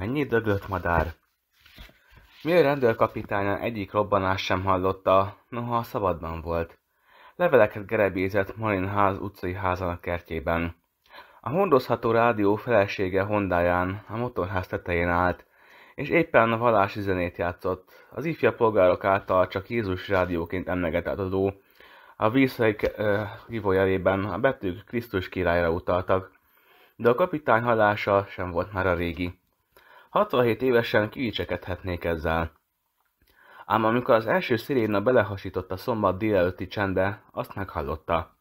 Mennyi dögött madár? a rendőrkapitány egyik robbanás sem hallotta, noha szabadban volt. Leveleket gerebézett Marinház utcai házának kertjében. A hondozható rádió felesége hondáján, a motorház tetején állt, és éppen a vallási zenét játszott, az ifja polgárok által csak Jézus rádióként emlegetett adó. A vízhely rivojelében a betűk Krisztus királyra utaltak, de a kapitány hallása sem volt már a régi. 67 évesen kivicsekedhetnék ezzel. Ám amikor az első sziréna belehasított a szombat délelőtti csende, azt meghallotta.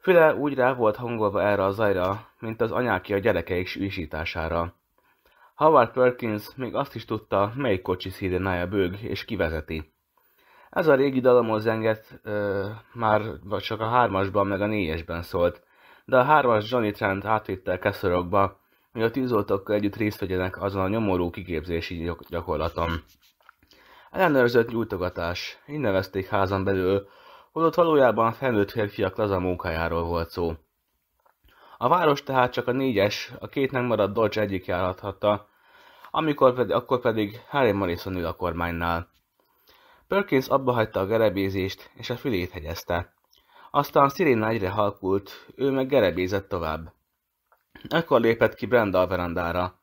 Füle úgy rá volt hangolva erre a zajra, mint az anyáki a gyerekeik sűsítására. Howard Perkins még azt is tudta, melyik kocsi szirénája bőg és kivezeti. Ez a régi dalomhoz zenget ö, már csak a hármasban meg a négyesben szólt, de a hármas Johnny Trent átvitte a hogy a tűzoltókkal együtt részt vegyenek azon a nyomorú kiképzési gyakorlaton. Ellenőrzött nyújtogatás, Így nevezték házan belül, holott valójában felnőtt férfiak laza munkájáról volt szó. A város tehát csak a négyes, a két megmaradt Dodge egyik járhatta, amikor pedig, akkor pedig Harry Morrison ül a kormánynál. Perkins abba hagyta a gerebézést, és a fülét hegyezte. Aztán Sirén egyre halkult, ő meg gerebézett tovább. Ekkor lépett ki Brenda a verandára.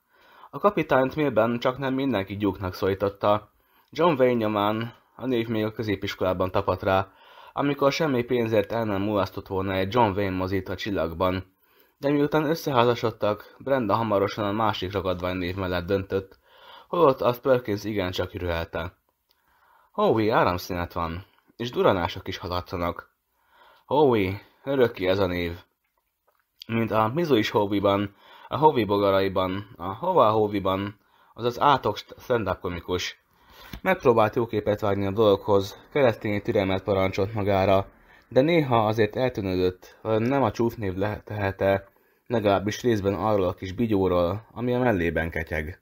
A kapitányt mélben csak nem mindenki gyúknak szólította. John Wayne nyomán a név még a középiskolában tapadt rá, amikor semmi pénzért el nem múlasztott volna egy John Wayne mozit a csillagban. De miután összeházasodtak, Brenda hamarosan a másik ragadvány név mellett döntött, holott azt Perkins igencsak ürülte. Howie, áramszínet van, és duranások is haladszanak. Howie, örökké ez a név mint a Mizuis Hóbiban, a Hóvi bogaraiban, a Hova Hóviban, azaz átok stand komikus. Megpróbált jó képet vágni a dologhoz, keresztényi türelmet parancsolt magára, de néha azért eltűnődött, hogy nem a csúfnév e legalábbis részben arról a kis bigyóról, ami a mellében ketyeg.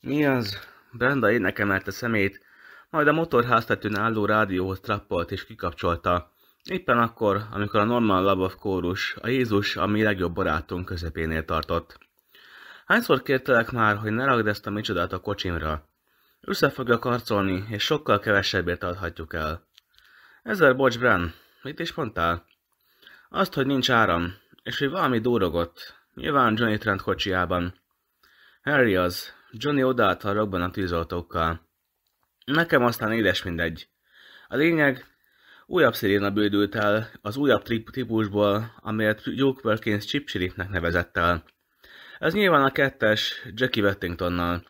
Mi az? Brenda énekemelte szemét, majd a motorháztetőn álló rádióhoz trappolt és kikapcsolta. Éppen akkor, amikor a Norman of kórus a Jézus a mi legjobb barátunk közepénél tartott. Hányszor kértelek már, hogy ne ragd ezt a micsodát a kocsimra. Össze fogja karcolni, és sokkal kevesebbért adhatjuk el. Ezer bocs, Bran, mit is mondtál? Azt, hogy nincs áram, és hogy valami dúrogott. Nyilván Johnny Trent kocsiában. Harry az. Johnny odállt a rokban a tűzoltókkal. Nekem aztán édes mindegy. A lényeg, Újabb sziréna bődült el az újabb típusból, amelyet Duke Perkins Chip Sheriffnek nevezett el. Ez nyilván a kettes Jackie Wettingtonnal.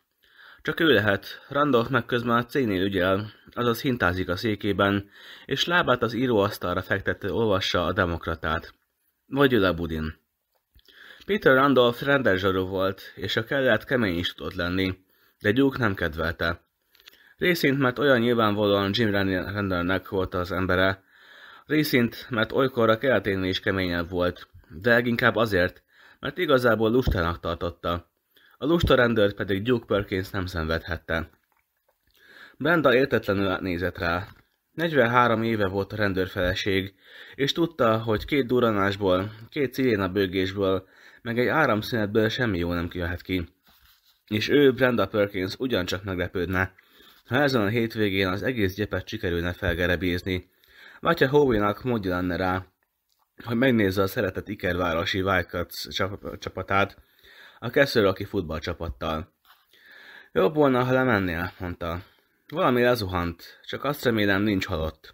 Csak ő lehet, Randolph meg közben a cégnél ügyel, azaz hintázik a székében, és lábát az íróasztalra fektető olvassa a demokratát. Vagy ül a budin. Peter Randolph rendes volt, és a kellett kemény is tudott lenni, de Duke nem kedvelte. Részint, mert olyan nyilvánvalóan Jim Rennernek volt az embere, részint, mert olykor a keletén is keményebb volt, de leginkább azért, mert igazából lustának tartotta. A lusta rendőrt pedig Duke Perkins nem szenvedhette. Brenda értetlenül nézett rá. 43 éve volt a rendőrfeleség, és tudta, hogy két duranásból, két a bőgésből, meg egy áramszünetből semmi jó nem kijöhet ki. És ő, Brenda Perkins, ugyancsak meglepődne, ha ezen a hétvégén az egész gyepet sikerülne felgerebézni, Matya Hóvénak módja lenne rá, hogy megnézze a szeretett ikervárosi Vájkac csapatát, a aki futballcsapattal. Jobb volna, ha lemennél, mondta. Valami lezuhant, csak azt remélem nincs halott.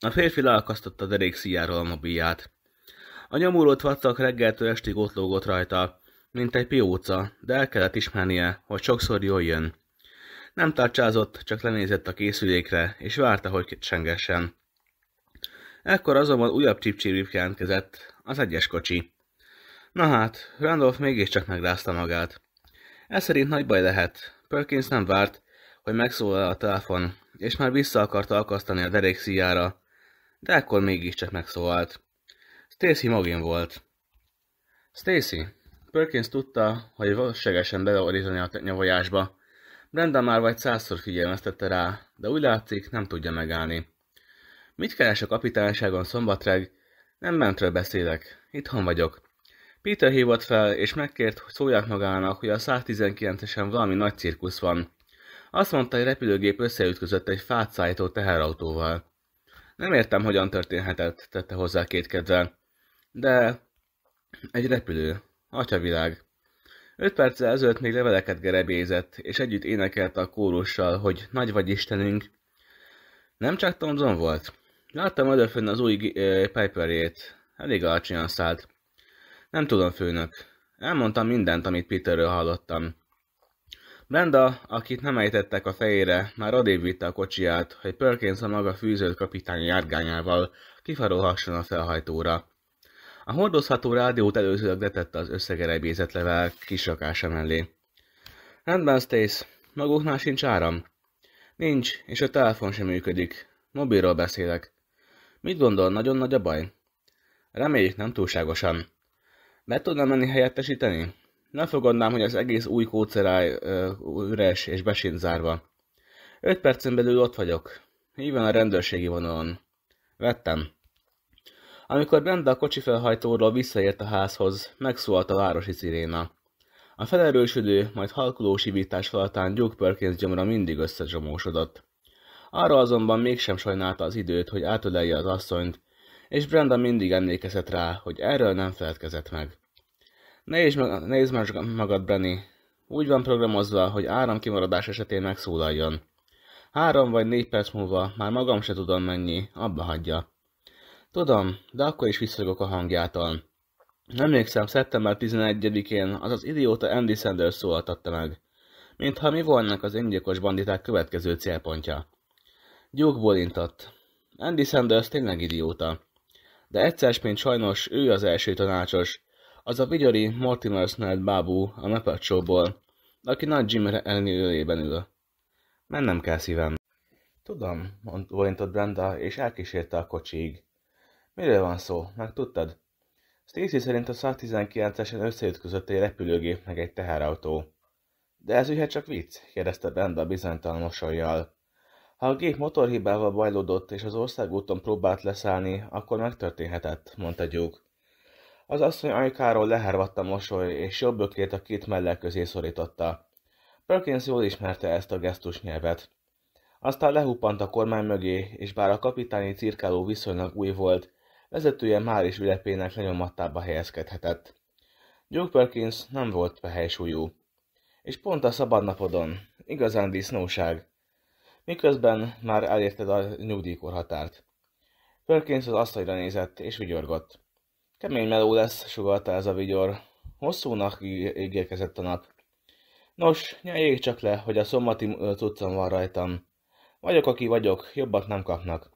A férfi leakasztotta a derék szíjáról a mobilját. A nyomulót vacak reggeltől estig ott lógott rajta, mint egy pióca, de el kellett ismernie, hogy sokszor jól jön. Nem tárcsázott, csak lenézett a készülékre, és várta, hogy csengessen. Ekkor azonban újabb csipcsirip jelentkezett, az egyes kocsi. Na hát, Randolph mégiscsak megrázta magát. Ez szerint nagy baj lehet. Perkins nem várt, hogy megszólal a telefon, és már vissza akarta akasztani a derék szíjára, de ekkor mégiscsak megszólalt. Stacy Mogin volt. Stacy, Perkins tudta, hogy valóságesen beleorizolni a nyavajásba, Brenda már vagy százszor figyelmeztette rá, de úgy látszik, nem tudja megállni. Mit keres a kapitányságon szombatreg? Nem mentről beszélek. Itthon vagyok. Peter hívott fel, és megkért, hogy szólják magának, hogy a 119-esen valami nagy cirkusz van. Azt mondta, hogy repülőgép összeütközött egy fát szállító teherautóval. Nem értem, hogyan történhetett, tette hozzá két kétkedve. De... Egy repülő. Atyavilág. Öt perccel ezelőtt még leveleket gerebézett, és együtt énekelte a kórussal, hogy nagy vagy Istenünk. Nem csak Tomzon volt. Láttam odafönn az új uh, Piperjét. Elég alacsonyan szállt. Nem tudom, főnök. Elmondtam mindent, amit Peterről hallottam. Brenda, akit nem ejtettek a fejére, már odébb vitte a kocsiját, hogy Perkins a maga fűzött kapitány járgányával kifarolhasson a felhajtóra. A hordozható rádiót előzőleg letette az összegerebézett level kisrakása mellé. Rendben, Stace. Maguknál sincs áram? Nincs, és a telefon sem működik. Mobilról beszélek. Mit gondol, nagyon nagy a baj? Reméljük nem túlságosan. Be tudnám menni helyettesíteni? Ne fogadnám, hogy az egész új kóceráj üres és besint zárva. Öt percen belül ott vagyok. Így van a rendőrségi vonalon. Vettem. Amikor Brenda a kocsi felhajtóról visszaért a házhoz, megszólalt a városi sziréna. A felerősödő, majd halkuló sivítás halatán Duke Perkins gyomra mindig összezsomósodott. Arra azonban mégsem sajnálta az időt, hogy átölelje az asszonyt, és Brenda mindig emlékezett rá, hogy erről nem feledkezett meg. Nézd meg, nézd meg magad, Brenny. Úgy van programozva, hogy áramkimaradás esetén megszólaljon. Három vagy négy perc múlva, már magam se tudom mennyi, abba hagyja. Tudom, de akkor is visszajogok a hangjától. Emlékszem, szeptember 11-én az az idióta Andy Sanders szólaltatta meg. Mintha mi volnak az öngyilkos banditák következő célpontja. Gyúk bolintott. Andy Sanders tényleg idióta. De egyszer mint sajnos ő az első tanácsos, az a vigyori Mortimer Snell bábú a Muppet Show-ból, aki nagy Jim ellenőrében ül. Mennem kell szívem. Tudom, mondta Brenda, és elkísérte a kocsig. Miről van szó? Meg tudtad? Stacy szerint a 119-esen összeütközött egy repülőgép meg egy teherautó. De ez ugye csak vicc? kérdezte Benda bizonytalan mosolyjal. Ha a gép motorhibával bajlódott és az országúton próbált leszállni, akkor megtörténhetett, mondta Gyúk. Az asszony ajkáról lehervadt a mosoly, és jobb öklét a két mellel közé szorította. Perkins jól ismerte ezt a nyelvet. Aztán lehuppant a kormány mögé, és bár a kapitányi cirkáló viszonylag új volt, vezetője már is ülepének lenyomattába helyezkedhetett. Duke Perkins nem volt pehelysúlyú. És pont a szabadnapodon, igazán disznóság. Miközben már elérted a nyugdíjkorhatárt. Perkins az asztalra nézett, és vigyorgott. Kemény meló lesz, sugalta ez a vigyor. Hosszúnak ígérkezett a nap. Nos, nyeljék csak le, hogy a szombati cuccom van rajtam. Vagyok, aki vagyok, jobbat nem kapnak.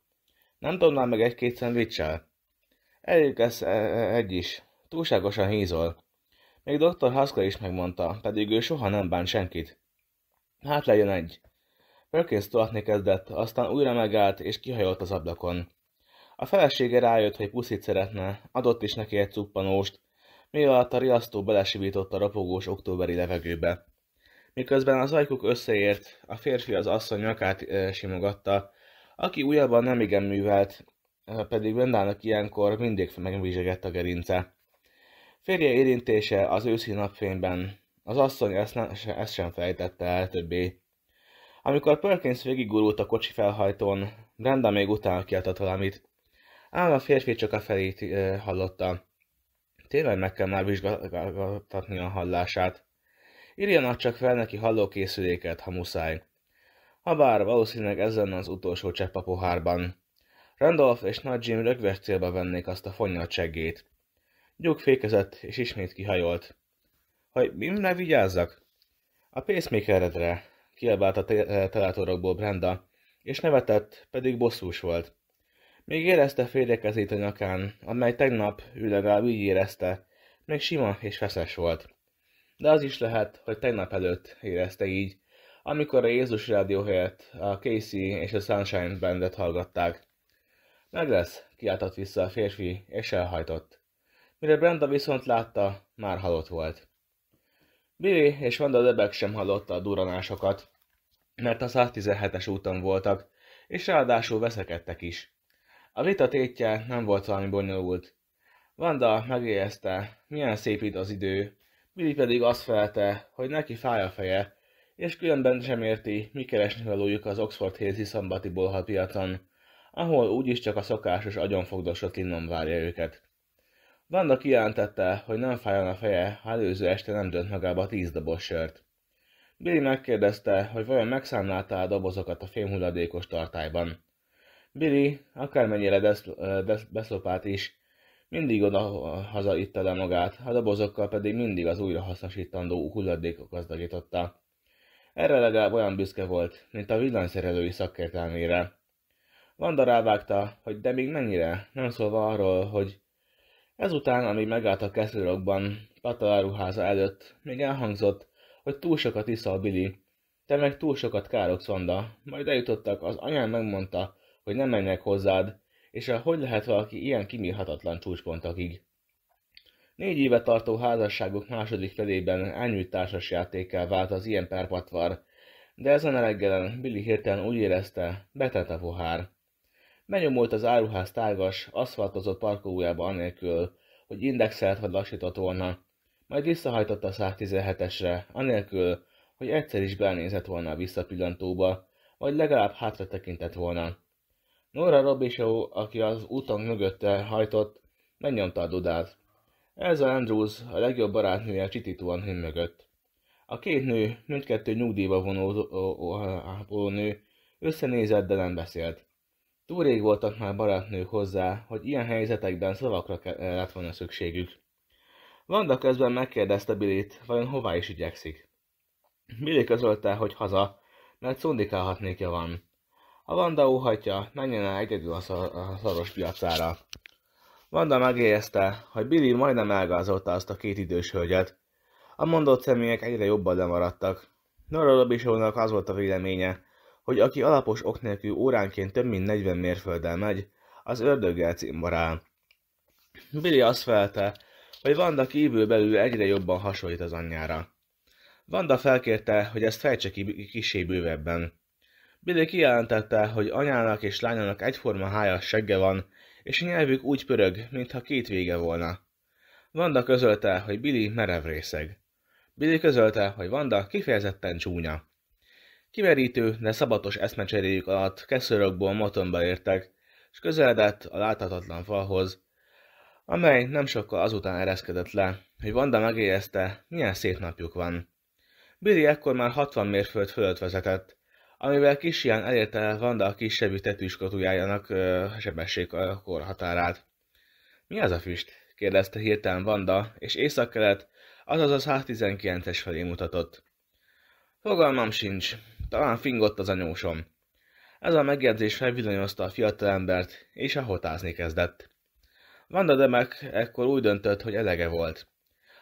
Nem tudnám meg egy-két szendvicssel? Elég lesz e, e, egy is. Túlságosan hízol. Még dr. Haskell is megmondta, pedig ő soha nem bánt senkit. Hát legyen egy. Perkins tolatni kezdett, aztán újra megállt és kihajolt az ablakon. A felesége rájött, hogy puszit szeretne, adott is neki egy cuppanóst, mivel alatt a riasztó belesivított a ropogós októberi levegőbe. Miközben az ajkuk összeért, a férfi az asszony nyakát e, simogatta, aki újabban nemigen művelt, pedig Vendának ilyenkor mindig megvizsegett a gerince. Férje érintése az őszi napfényben, az asszony ezt, nem, ezt sem fejtette el többé. Amikor Perkins végigurult a kocsi felhajtón, Brenda még utána kiáltott valamit. Ám a férfi csak a felét e, hallotta. Tényleg meg kell már vizsgálgatni a hallását. Írjanak csak fel neki hallókészüléket, ha muszáj. Habár valószínűleg ezen az utolsó csepp a pohárban. Randolph és nagy Jim rögves célba vennék azt a fonnyalt seggét. Gyuk fékezett, és ismét kihajolt. Hogy mimre vigyázzak? A pacemakeredre, kiabált a telátorokból Brenda, és nevetett, pedig bosszús volt. Még érezte félrekezét a nyakán, amely tegnap ő legalább így érezte, még sima és feszes volt. De az is lehet, hogy tegnap előtt érezte így, amikor a Jézus rádió helyett a Casey és a Sunshine bandet hallgatták. Meg lesz, kiáltott vissza a férfi, és elhajtott. Mire Brenda viszont látta, már halott volt. Billy és Vanda Debek sem hallotta a duranásokat, mert a 117-es úton voltak, és ráadásul veszekedtek is. A vita tétje nem volt valami bonyolult. Vanda megjegyezte, milyen szép itt az idő, Billy pedig azt felelte, hogy neki fáj a feje, és különben sem érti, mi keresni valójuk az Oxford Hézi szombati bolha piacon ahol úgyis csak a szokásos agyonfogdosott linnom várja őket. Vanda kijelentette, hogy nem fájjon a feje, ha előző este nem dönt magába tíz doboz sört. Billy megkérdezte, hogy vajon megszámlálta a dobozokat a fémhulladékos tartályban. Billy, akármennyire desz, desz, beszlopát is, mindig oda-haza itta le magát, a dobozokkal pedig mindig az újrahasznosítandó hulladékok gazdagította. Erre legalább olyan büszke volt, mint a villanyszerelői szakértelmére. Vanda rávágta, hogy de még mennyire, nem szólva arról, hogy ezután, ami megállt a keszőrokban, pataláruháza előtt, még elhangzott, hogy túl sokat iszol Billy, te meg túl sokat károksz, Vanda. Majd eljutottak, az anyám megmondta, hogy nem menjek hozzád, és a hogy lehet valaki ilyen kimírhatatlan csúcspontokig. Négy éve tartó házasságok második felében elnyújt játékkel vált az ilyen perpatvar, de ezen a reggelen Billy hirtelen úgy érezte, betett a pohár. Menyomult az áruház tágas, aszfaltozott parkolójába anélkül, hogy indexelt vagy lassított volna, majd visszahajtotta a 117-esre, anélkül, hogy egyszer is belnézett volna a visszapillantóba, vagy legalább hátra tekintett volna. Nora Robisó, aki az úton mögötte hajtott, megnyomta a dudát. Elza Andrews, a legjobb barátnője csitítóan mögött. A két nő, mindkettő nyugdíjba vonuló nő, összenézett, de nem beszélt. Túl rég voltak már barátnők hozzá, hogy ilyen helyzetekben szavakra kellett eh, volna szükségük. Vanda közben megkérdezte Billit, vajon hová is igyekszik. Billy közölte, hogy haza, mert szundikálhatnékja van. A Vanda óhatja, menjen el egyedül a, a szoros piacára. Vanda megérezte, hogy Billy majdnem elgázolta azt a két idős hölgyet. A mondott személyek egyre jobban lemaradtak. Nora Robisónak az volt a véleménye, hogy aki alapos ok nélkül óránként több mint 40 mérfölddel megy, az ördöggel cimborál. Billy azt felte, hogy Vanda kívül belül egyre jobban hasonlít az anyjára. Vanda felkérte, hogy ezt fejtse ki kisé bővebben. Billy kijelentette, hogy anyának és lányának egyforma hájas segge van, és nyelvük úgy pörög, mintha két vége volna. Vanda közölte, hogy Billy merev részeg. Billy közölte, hogy Vanda kifejezetten csúnya. Kimerítő, de szabatos eszmecseréjük alatt keszőrökból motonba értek, és közeledett a láthatatlan falhoz, amely nem sokkal azután ereszkedett le, hogy Vanda megjegyezte, milyen szép napjuk van. Billy ekkor már 60 mérföld fölött vezetett, amivel kis ilyen elérte Vanda a kisebbi tetűskotujájának a határát. Mi az a füst? kérdezte hirtelen Vanda, és északkelet, azaz a 119-es felé mutatott. Fogalmam sincs, talán fingott az anyósom. Ez a megjegyzés felvillanyozta a fiatalembert, és a hotázni kezdett. Vanda Demek ekkor úgy döntött, hogy elege volt.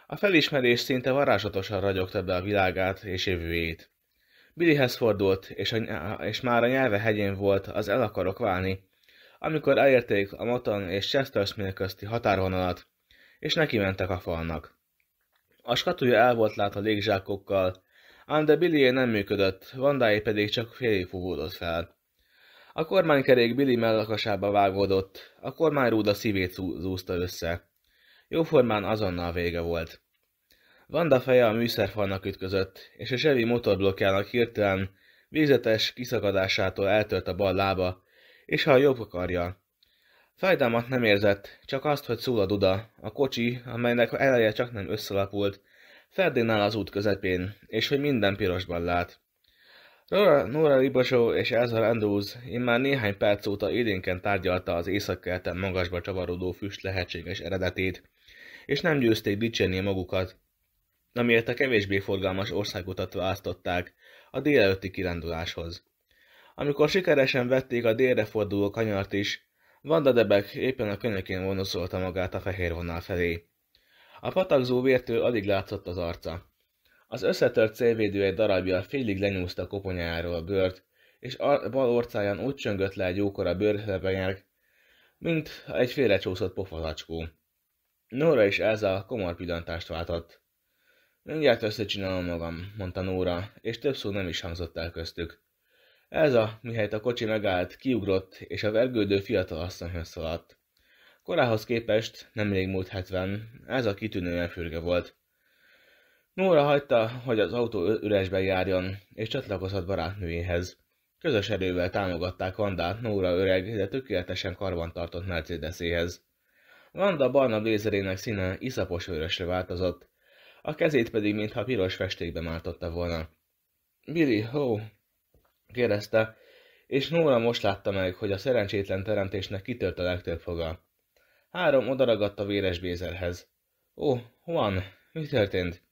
A felismerés szinte varázsatosan ragyogta be a világát és jövőjét. Billyhez fordult, és, a, és már a nyelve hegyén volt az el akarok válni, amikor elérték a Moton és Chester Smith közti határvonalat, és neki mentek a falnak. A skatúja el volt lát a légzsákokkal, ám de Billyé nem működött, Vandáé pedig csak félig fúvódott fel. A kormánykerék Billy mellakasába vágódott, a kormányrúd a szívét zúzta össze. Jóformán azonnal vége volt. Vanda feje a műszerfalnak ütközött, és a Chevy motorblokkjának hirtelen végzetes kiszakadásától eltört a bal lába, és ha a jobb akarja. Fájdalmat nem érzett, csak azt, hogy szól a duda, a kocsi, amelynek eleje csak nem összelapult, Ferdinál az út közepén, és hogy minden pirosban lát. Nora, Nora Ribosó és Ezra Andrews immár néhány perc óta idénken tárgyalta az észak magasba csavarodó füst lehetséges eredetét, és nem győzték dicsérni magukat, amiért a kevésbé forgalmas országutat választották a délelőtti kiránduláshoz. Amikor sikeresen vették a délre forduló kanyart is, Vanda Debek éppen a könyökén vonoszolta magát a fehér vonal felé. A patakzó vértől alig látszott az arca. Az összetört célvédő egy darabja félig lenyúzta a koponyájáról a bőrt, és a bal orcáján úgy csöngött le egy jókora bőrhebegek, mint egy félrecsúszott pofazacskó. Nóra és Elza komor pillantást váltott. Mindjárt összecsinálom magam, mondta Nóra, és több szó nem is hangzott el köztük. Elza, mihelyt a kocsi megállt, kiugrott, és a vergődő fiatal asszonyhoz szaladt. Korához képest nemrég múlt 70, ez a kitűnően fürge volt. Nóra hagyta, hogy az autó üresben járjon, és csatlakozott barátnőjéhez. Közös erővel támogatták Vandát Nóra öreg, de tökéletesen karbantartott Mercedeséhez. Vanda barna blézerének színe iszapos vörösre változott, a kezét pedig mintha piros festékbe mártotta volna. Billy, ho! kérdezte, és Nóra most látta meg, hogy a szerencsétlen teremtésnek kitört a legtöbb foga. Három odaragadt a véres Bézerhez. Ó, Juan, mi történt?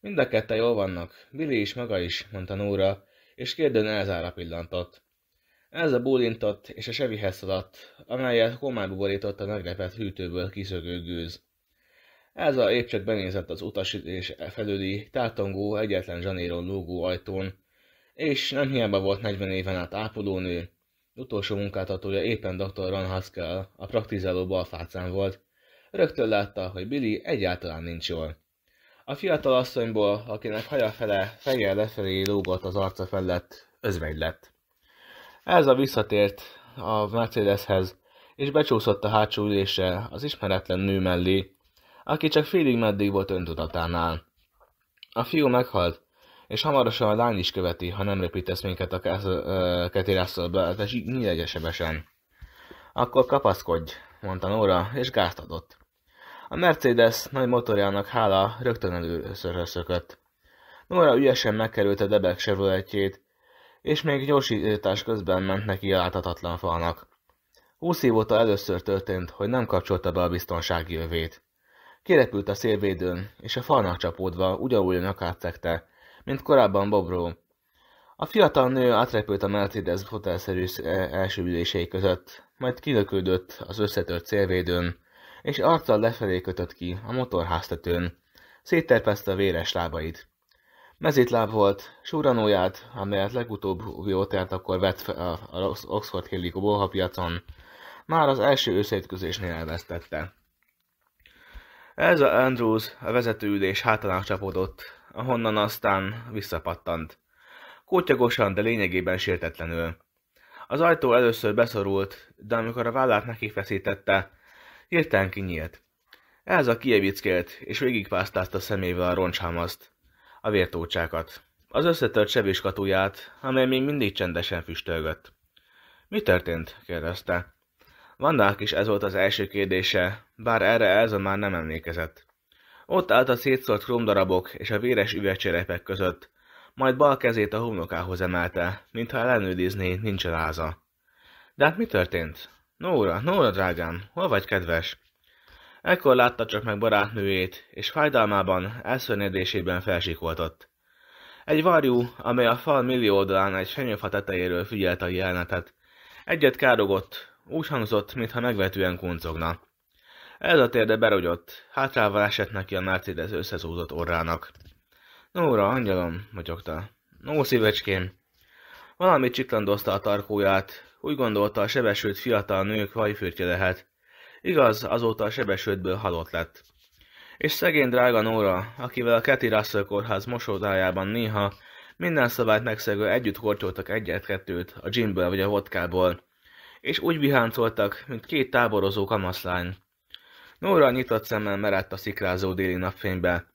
Mind a ketten jól vannak, Billy is maga is, mondta Nóra, és kérdőn Elzára pillantott. Elza bólintott, és a sevihez szaladt, amelyet komába borított a megrepett hűtőből kiszögő gőz. Elza épp csak benézett az utasítés felüli, tátongó, egyetlen zsanéron lógó ajtón, és nem hiába volt 40 éven át ápolónő, utolsó munkáltatója éppen dr. Ron Haskell, a praktizáló balfácán volt. Rögtön látta, hogy Billy egyáltalán nincs jól. A fiatal asszonyból, akinek haja fele feje lefelé lógott az arca felett, özvegy lett. Ez a visszatért a Mercedeshez, és becsúszott a hátsó ülésre az ismeretlen nő mellé, aki csak félig meddig volt öntudatánál. A fiú meghalt, és hamarosan a lány is követi, ha nem repítesz minket a ketérásztól hát be, de nyílegesen. Akkor kapaszkodj, mondta Nóra, és gázt adott. A Mercedes nagy motorjának hála rögtön először szökött. Nóra ügyesen megkerült a debek serületjét, és még gyorsítás közben ment neki a láthatatlan falnak. Húsz év óta először történt, hogy nem kapcsolta be a biztonsági övét Kirepült a szélvédőn, és a falnak csapódva ugyanúgy a nyakát szekte, mint korábban Bobró. A fiatal nő átrepült a Mercedes fotelszerű e- első ülései között, majd kilökődött az összetört célvédőn, és arccal lefelé kötött ki a motorháztetőn. Szétterpezte a véres lábait. Mezitláb volt, súranóját, amelyet legutóbb Viotert akkor vett a Oxford Hilli Boha piacon, már az első összeütközésnél elvesztette. Ez a Andrews a vezetőülés hátalán csapódott, ahonnan aztán visszapattant. Kótyagosan, de lényegében sértetlenül. Az ajtó először beszorult, de amikor a vállát neki feszítette, hirtelen kinyílt. a kievickélt, és végigpásztázta szemével a roncshámaszt, a vértócsákat, az összetört sevéskatuját, amely még mindig csendesen füstölgött. Mi történt? kérdezte. Vannak is ez volt az első kérdése, bár erre Elza már nem emlékezett. Ott állt a szétszórt kromdarabok és a véres üvegcserepek között, majd bal kezét a homlokához emelte, mintha ellenőrizné, nincsen áza. De hát mi történt? Nóra, Nóra drágám, hol vagy kedves? Ekkor látta csak meg barátnőjét, és fájdalmában, elszörnyedésében felsikoltott. Egy varjú, amely a fal millió oldalán egy fenyőfa tetejéről figyelte a jelenetet. Egyet károgott, úgy hangzott, mintha megvetően kuncogna. Ez a térde berogyott, hátrálva esett neki a Mercedes összezúzott orrának. Nóra, angyalom, motyogta. Nó szívecském. Valami csiklandozta a tarkóját, úgy gondolta a sebesült fiatal nők hajfürtje lehet. Igaz, azóta a sebesültből halott lett. És szegény drága Nóra, akivel a Keti Russell kórház mosódájában néha minden szabályt megszegő együtt kortyoltak egyet-kettőt a gymből vagy a vodkából, és úgy viháncoltak, mint két táborozó kamaszlány. Nóra nyitott szemmel merett a szikrázó déli napfénybe.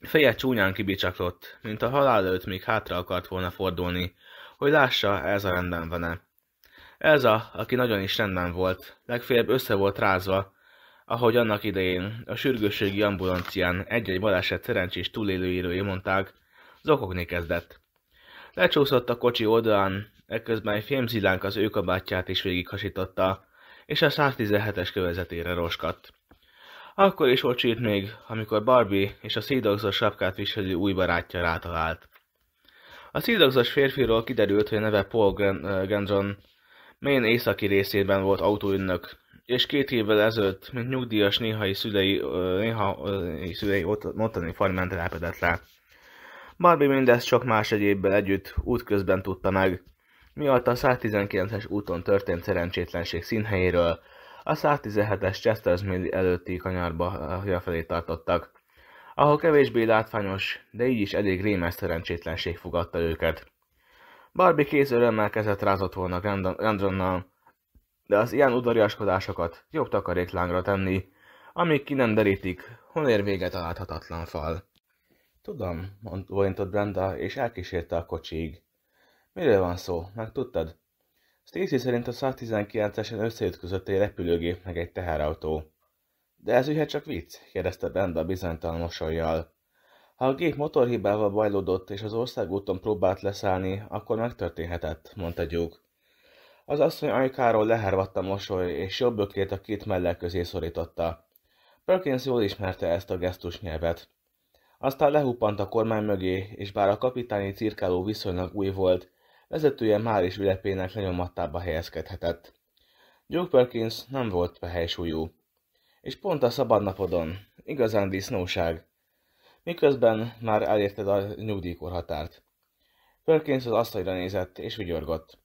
Feje csúnyán kibicsaklott, mint a halál előtt még hátra akart volna fordulni, hogy lássa, a rendben van-e. Elza, aki nagyon is rendben volt, legfélebb össze volt rázva, ahogy annak idején a sürgősségi ambulancián egy-egy baleset szerencsés túlélőiről mondták, zokogni kezdett. Lecsúszott a kocsi oldalán, ekközben egy fémzilánk az ő kabátját is végighasította, és a 117-es kövezetére roskadt. Akkor is ocsít még, amikor Barbie és a szídagzas sapkát viselő új barátja rátalált. A szídagzas férfiról kiderült, hogy neve Paul eh, Gendron, Maine északi részében volt autóünnök, és két évvel ezelőtt, mint nyugdíjas néhai szülei, eh, néhai eh, szülei ottani farmán telepedett le. Barbie mindezt sok más egyébbel együtt útközben tudta meg, miatt a 119-es úton történt szerencsétlenség színhelyéről, a 117-es Chesters Mill előtti kanyarba eh, felé tartottak, ahol kevésbé látványos, de így is elég rémes szerencsétlenség fogadta őket. Barbie kéz örömmel kezdett rázott volna Rendronnal, de az ilyen udvariaskodásokat jobb takaréklángra tenni, amíg ki nem derítik, hol ér véget a láthatatlan fal. Tudom, mondta Brenda, és elkísérte a kocsiig. Miről van szó, meg tudtad? Stacy szerint a 119-esen összeütközött egy repülőgép meg egy teherautó. De ez ugye csak vicc, kérdezte Benda bizonytalan mosolyjal. Ha a gép motorhibával bajlódott és az országúton próbált leszállni, akkor megtörténhetett, mondta Gyúk. Az asszony ajkáról lehervadt a mosoly, és jobb ökét a két mellek közé szorította. Perkins jól ismerte ezt a nyelvet. Aztán lehuppant a kormány mögé, és bár a kapitányi cirkáló viszonylag új volt, vezetője már is ülepének lenyomattába helyezkedhetett. Joe Perkins nem volt pehelysúlyú. És pont a szabadnapodon, igazán disznóság. Miközben már elérted a nyugdíjkorhatárt. Perkins az asztalra nézett, és vigyorgott.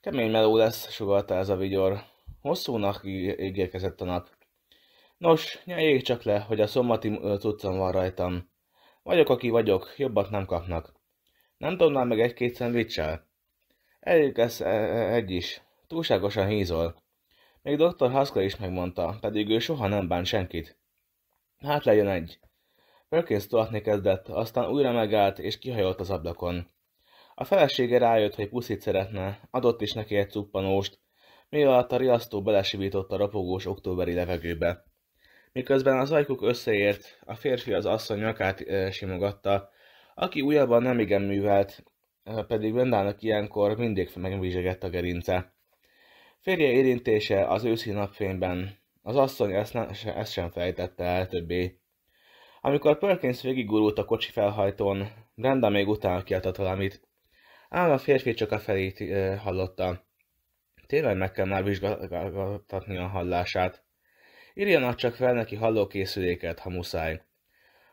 Kemény meló lesz, sugalta ez a vigyor. Hosszúnak ígérkezett a nap. Nos, nyeljék csak le, hogy a szombati cuccom van rajtam. Vagyok, aki vagyok, jobbat nem kapnak. Nem tudnám meg egy-két szendvicsel? Elég lesz e, e, egy is. Túlságosan hízol. Még dr. Haskell is megmondta, pedig ő soha nem bánt senkit. Hát legyen egy. Perkins tolatni kezdett, aztán újra megállt és kihajolt az ablakon. A felesége rájött, hogy puszit szeretne, adott is neki egy cuppanóst, mi alatt a riasztó belesivított a ropogós októberi levegőbe. Miközben az ajkuk összeért, a férfi az asszony nyakát e, simogatta, aki újabban nemigen művelt, pedig Vendának ilyenkor mindig megvizsegett a gerince. Férje érintése az őszi napfényben. Az asszony ezt, nem, ezt sem fejtette el többé. Amikor Perkins végigurult a kocsi felhajtón, Brenda még utána kiáltott valamit. Ám a férfi csak a felét e, hallotta. Tényleg meg kell már vizsgáltatni a hallását. Írjanak csak fel neki hallókészüléket, ha muszáj.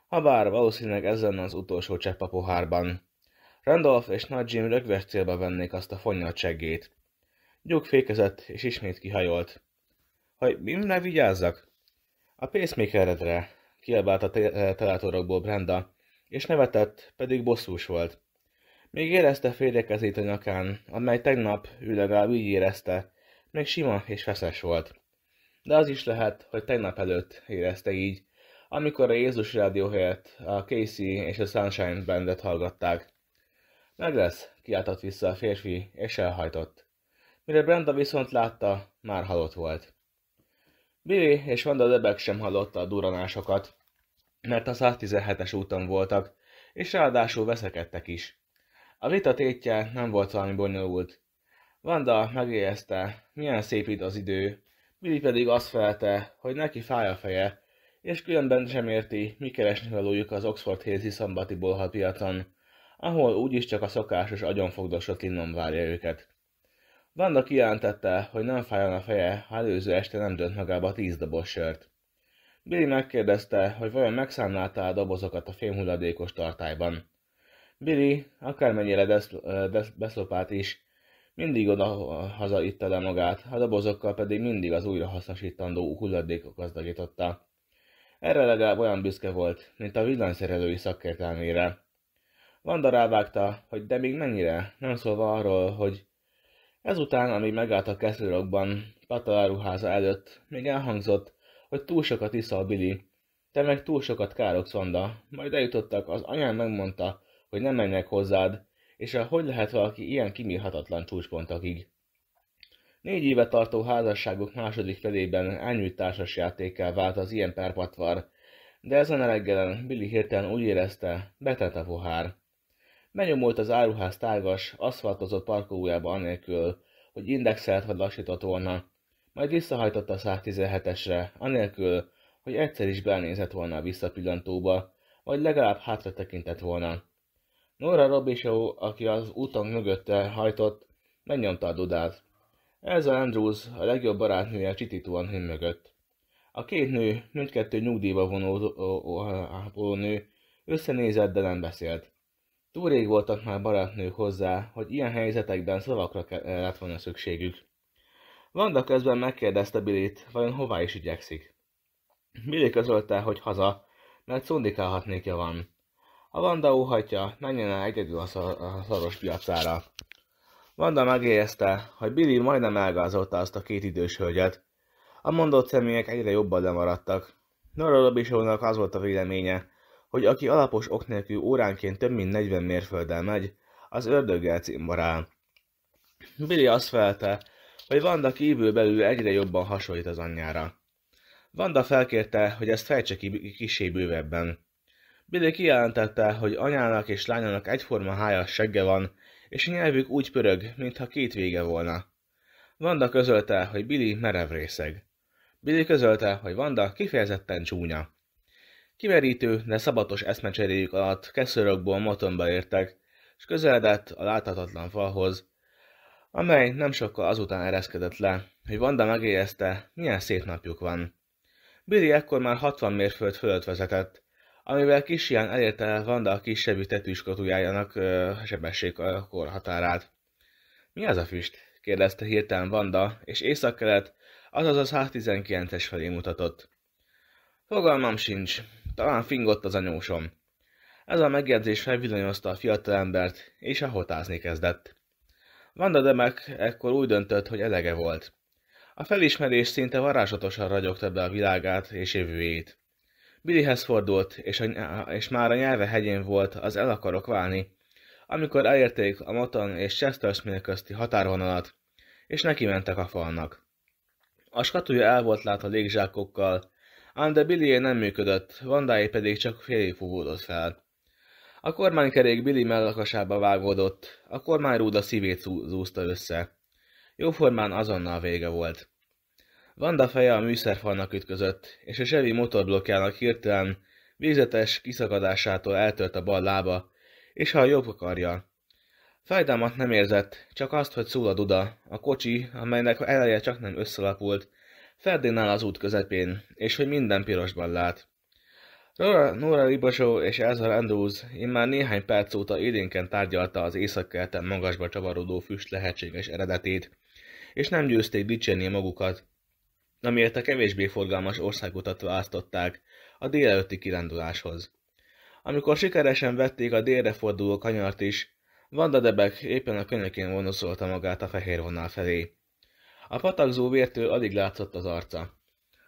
Habár valószínűleg ez lenne az utolsó csepp a pohárban. Randolph és nagy Jim célba vennék azt a fonnyal cseggét. Gyuk fékezett, és ismét kihajolt. Hogy mimre vigyázzak? A pacemakeredre, kiabált a telátorokból Brenda, és nevetett, pedig bosszús volt. Még érezte félrekezét a nyakán, amely tegnap legalább így érezte, még sima és feszes volt. De az is lehet, hogy tegnap előtt érezte így, amikor a Jézus rádió helyett a Casey és a Sunshine bandet hallgatták. Meg lesz, kiáltott vissza a férfi, és elhajtott. Mire Brenda viszont látta, már halott volt. Billy és Vanda Debek sem hallotta a duranásokat, mert a 117-es úton voltak, és ráadásul veszekedtek is. A vita tétje nem volt valami bonyolult. Vanda megjegyezte, milyen szép itt az idő, Billy pedig azt felelte, hogy neki fáj a feje, és különben sem érti, mi keresni valójuk az Oxford Hézi szombatiból piacon ahol úgyis csak a szokásos agyonfogdosott linnom várja őket. Vanda kijelentette, hogy nem fájjon a feje, ha előző este nem dönt magába tíz doboz sört. Billy megkérdezte, hogy vajon megszámlálta a dobozokat a fémhulladékos tartályban. Billy, akármennyire desz, desz, is, mindig oda-haza itt le magát, a dobozokkal pedig mindig az újrahasznosítandó hulladékok gazdagította. Erre legalább olyan büszke volt, mint a villanyszerelői szakértelmére, Vanda rávágta, hogy de még mennyire, nem szólva arról, hogy ezután, ami megállt a keszőrokban, pataláruháza előtt, még elhangzott, hogy túl sokat iszol Billy, te meg túl sokat károksz, Vanda. Majd eljutottak, az anyám megmondta, hogy nem menjek hozzád, és a hogy lehet valaki ilyen kimírhatatlan csúcspontokig. Négy éve tartó házasságok második felében elnyújt játékkel vált az ilyen párpatvar, de ezen a reggelen Billy hirtelen úgy érezte, betett a pohár. Megyomolt az áruház tágas, aszfaltozott parkolójába anélkül, hogy indexelt vagy lassított volna. Majd visszahajtotta a 117-esre, anélkül, hogy egyszer is belnézett volna a visszapillantóba, vagy legalább hátra tekintett volna. Nora Robichau, aki az úton mögötte hajtott, megnyomta a dudát. a Andrews a legjobb barátnője csitítóan mögött. A két nő, mindkettő nyugdíjba vonuló nő, összenézett, de nem beszélt. Túl rég voltak már barátnők hozzá, hogy ilyen helyzetekben szavakra eh, lett volna szükségük. Vanda közben megkérdezte Billit, vajon hová is igyekszik. Billy közölte, hogy haza, mert -e van. A Vanda óhatja, menjen el egyedül a, szaros a piacára. Vanda megérezte, hogy Billy majdnem elgázolta azt a két idős hölgyet. A mondott személyek egyre jobban lemaradtak. Nora Lobisónak az volt a véleménye, hogy aki alapos ok nélkül óránként több mint 40 mérfölddel megy, az ördöggel cimborál. Billy azt felte, hogy Vanda kívül belül egyre jobban hasonlít az anyjára. Vanda felkérte, hogy ezt fejtse ki kisé bővebben. Billy kijelentette, hogy anyának és lányának egyforma hája segge van, és a nyelvük úgy pörög, mintha két vége volna. Vanda közölte, hogy Billy merev részeg. Billy közölte, hogy Vanda kifejezetten csúnya. Kimerítő, de szabatos eszmecseréjük alatt keszörökból motonba értek, és közeledett a láthatatlan falhoz, amely nem sokkal azután ereszkedett le, hogy Vanda megéjezte, milyen szép napjuk van. Billy ekkor már 60 mérföld fölött vezetett, amivel kis ilyen elérte Vanda a kisebbi tetűskotujájának sebességkor határát. Mi az a füst? kérdezte hirtelen Vanda, és északkelet, azaz a 119-es felé mutatott. Fogalmam sincs, talán fingott az anyósom. Ez a megjegyzés felvillanyozta a embert és ahotázni kezdett. Vanda Demek ekkor úgy döntött, hogy elege volt. A felismerés szinte varázsatosan ragyogta be a világát és jövőjét. Billyhez fordult, és, a, és már a nyelve hegyén volt az el akarok válni, amikor elérték a Moton és Smith közti határvonalat, és neki mentek a falnak. A skatúja el volt látva légzsákokkal, ám de nem működött, Vandáé pedig csak félig fúvódott fel. A kormánykerék Billy mellakasába vágódott, a a szívét zúzta össze. Jóformán azonnal vége volt. Vanda feje a műszerfalnak ütközött, és a Chevy motorblokkjának hirtelen végzetes kiszakadásától eltört a bal lába, és ha a jobb akarja. Fájdalmat nem érzett, csak azt, hogy szól a duda, a kocsi, amelynek eleje csak nem összelapult, áll az út közepén, és hogy minden pirosban lát. Nora, Nora Ribosó és Ezra Andrews immár néhány perc óta idénken tárgyalta az észak magasba csavarodó füst lehetséges eredetét, és nem győzték dicsérni magukat, amiért a kevésbé forgalmas országutat választották a délelőtti kiránduláshoz. Amikor sikeresen vették a délre forduló kanyart is, Vanda Debek éppen a könyökén vonulszolta magát a fehér vonal felé. A patakzó vértől alig látszott az arca.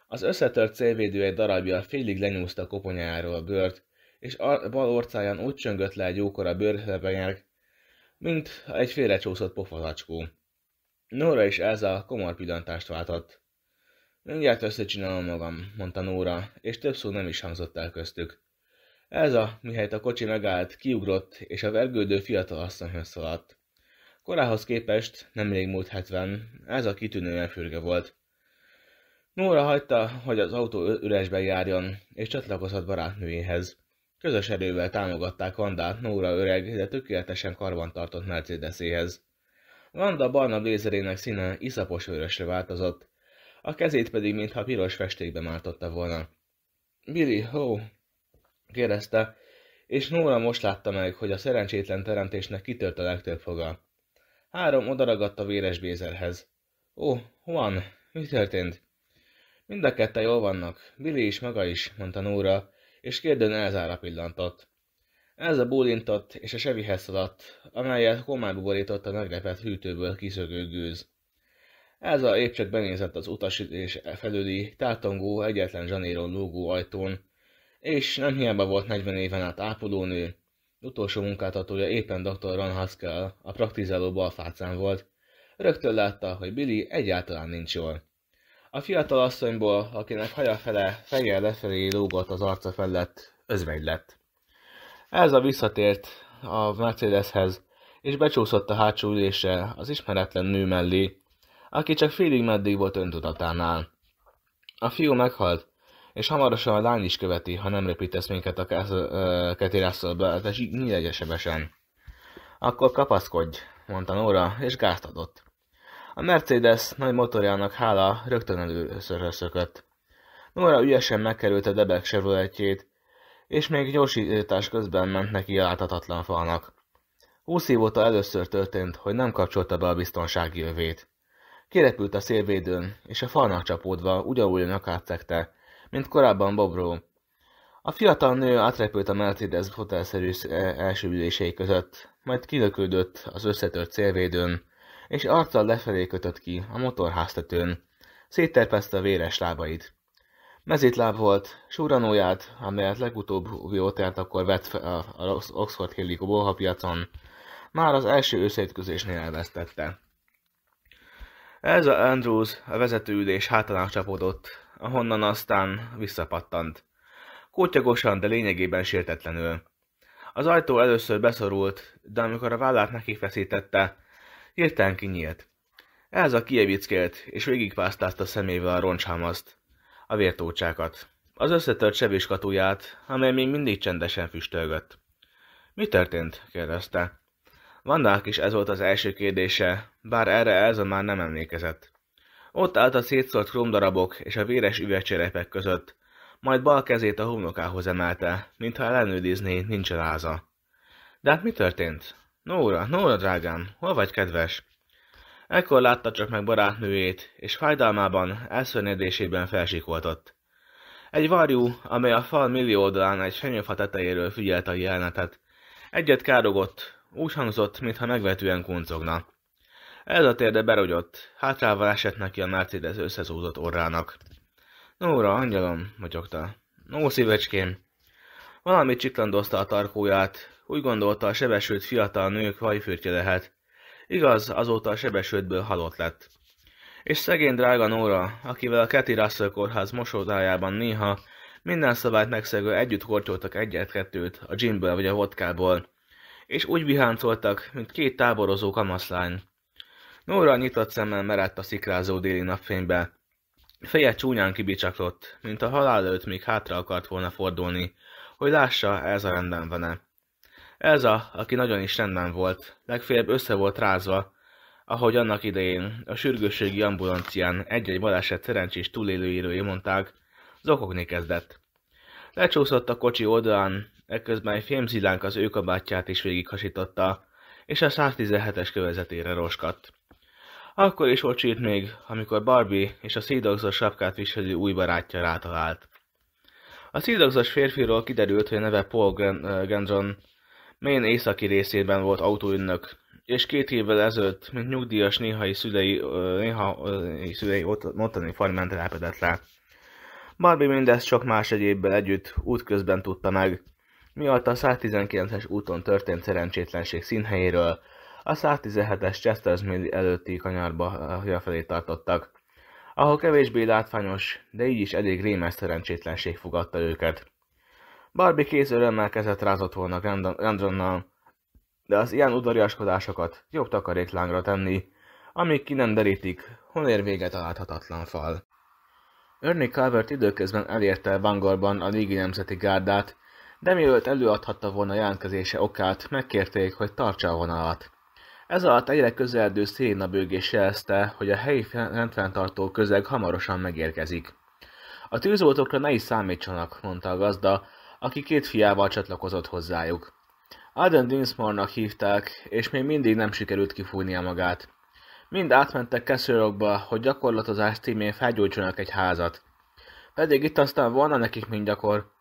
Az összetört célvédő egy darabja félig lenyúzta koponyájáról a bőrt, és a bal orcáján úgy csöngött le egy jókora bőrhöbenyeg, mint egy félrecsúszott pofazacskó. Nóra is ezzel komor pillantást váltott. Mindjárt összecsinálom magam, mondta Nóra, és több szó nem is hangzott el köztük. a, mihelyt a kocsi megállt, kiugrott, és a vergődő fiatalasszonyhoz szaladt. Korához képest nemrég múlt 70, ez a kitűnően fürge volt. Nóra hagyta, hogy az autó üresben járjon, és csatlakozott barátnőjéhez. Közös erővel támogatták Vandát Nóra öreg, de tökéletesen karbantartott Mercedeséhez. Vanda barna blézerének színe iszapos vörösre változott, a kezét pedig mintha piros festékbe mártotta volna. Billy, ho! kérdezte, és Nóra most látta meg, hogy a szerencsétlen teremtésnek kitört a legtöbb foga. Három odaragadt a véres Bézerhez. Ó, van, mi történt? Mind a ketten jól vannak, Billy is maga is, mondta Nóra, és kérdőn Elzára pillantott. Elza bólintott, és a sevihez szaladt, amelyet komád borított a meglepett hűtőből kiszögő gőz. Elza épp csak benézett az utasítés felüli, tátongó, egyetlen zsanéron lógó ajtón, és nem hiába volt 40 éven át ápolónő, utolsó munkáltatója éppen dr. Ron Haskell, a praktizáló balfácán volt. Rögtön látta, hogy Billy egyáltalán nincs jól. A fiatal asszonyból, akinek haja fele fejjel lefelé lógott az arca felett, özvegy lett. a visszatért a Mercedeshez, és becsúszott a hátsó ülésre az ismeretlen nő mellé, aki csak félig meddig volt öntudatánál. A fiú meghalt, és hamarosan a lány is követi, ha nem repítesz minket a ketérásztól hát be, de nyílegesebesen. Akkor kapaszkodj, mondta Nóra, és gázt adott. A Mercedes nagy motorjának hála rögtön először szökött. Nóra ügyesen megkerült a debek sevrületjét, és még gyorsítás közben ment neki a láthatatlan falnak. Húsz év óta először történt, hogy nem kapcsolta be a biztonsági övét. Kirepült a szélvédőn, és a falnak csapódva ugyanúgy nyakát szekte, mint korábban Bobró. A fiatal nő átrepült a Mercedes hotelszerű e- első ülései között, majd kilöködött az összetört célvédőn, és arccal lefelé kötött ki a motorháztetőn. Szétterpezte a véres lábait. Mezítláb volt, súranóját, amelyet legutóbb Viotert akkor vett az Oxford Hilli piacon, már az első összeütközésnél elvesztette. a Andrews a vezetőülés hátalán csapódott, ahonnan aztán visszapattant. Kótyagosan, de lényegében sértetlenül. Az ajtó először beszorult, de amikor a vállát neki feszítette, hirtelen kinyílt. a kievickélt, és végigpásztázta szemével a roncshámaszt, a vértócsákat, az összetört sebiskatuját, amely még mindig csendesen füstölgött. Mi történt? kérdezte. Vandák is ez volt az első kérdése, bár erre Elza már nem emlékezett. Ott állt a szétszólt kromdarabok és a véres üvegcserepek között, majd bal kezét a homlokához emelte, mintha ellenőrizné, nincs láza. De hát mi történt? Nóra, Nóra drágám, hol vagy kedves? Ekkor látta csak meg barátnőjét, és fájdalmában, elszörnyedésében felsikoltott. Egy varjú, amely a fal millió oldalán egy fenyőfa tetejéről figyelte a jelenetet. Egyet károgott, úgy hangzott, mintha megvetően kuncogna. Ez a térde berogyott, hátrával esett neki a Mercedes összezúzott orrának. Nóra, angyalom, motyogta. Nó, szívecském. Valami csiklandozta a tarkóját, úgy gondolta a sebesült fiatal nők hajfürtje lehet. Igaz, azóta a sebesültből halott lett. És szegény drága Nóra, akivel a Keti Russell kórház mosódájában néha minden szabályt megszegő együtt kortyoltak egyet-kettőt a gymből vagy a vodkából, és úgy viháncoltak, mint két táborozó kamaszlány. Nóra nyitott szemmel merett a szikrázó déli napfénybe. Feje csúnyán kibicsaklott, mint a halál előtt még hátra akart volna fordulni, hogy lássa, a rendben van-e. Elza, aki nagyon is rendben volt, legfélebb össze volt rázva, ahogy annak idején a sürgősségi ambulancián egy-egy baleset szerencsés túlélőírói mondták, zokogni kezdett. Lecsúszott a kocsi oldalán, ekközben egy fémzilánk az ő kabátját is végighasította, és a 117-es kövezetére roskadt. Akkor is ocsít még, amikor Barbie és a szídogzos sapkát viselő új barátja rátalált. A szídogzos férfiról kiderült, hogy a neve Paul Gendron Maine északi részében volt autóünnök, és két évvel ezelőtt, mint nyugdíjas néhai szülei, néhai szülei ottani farmán telepedett le. Barbie mindezt sok más egyébbel együtt útközben tudta meg, miatt a 119-es úton történt szerencsétlenség színhelyéről, a 117-es Chesters Mill előtti kanyarba eh, felé tartottak, ahol kevésbé látványos, de így is elég rémes szerencsétlenség fogadta őket. Barbie kéz örömmel kezet rázott volna Gendronnal, de az ilyen udvariaskodásokat jobb takaréklángra tenni, amíg ki nem derítik, hol ér véget a láthatatlan fal. Ernie Calvert időközben elérte Bangorban a Ligi Nemzeti Gárdát, de mielőtt előadhatta volna jelentkezése okát, megkérték, hogy tartsa a vonalat. Ez alatt egyre közeledő szirénabőgés jelezte, hogy a helyi rendfenntartó közeg hamarosan megérkezik. A tűzoltókra ne is számítsanak, mondta a gazda, aki két fiával csatlakozott hozzájuk. Aden Dinsmore-nak hívták, és még mindig nem sikerült kifújnia magát. Mind átmentek keszőrokba, hogy gyakorlatozás címén felgyújtsanak egy házat. Pedig itt aztán volna nekik mindgyakor.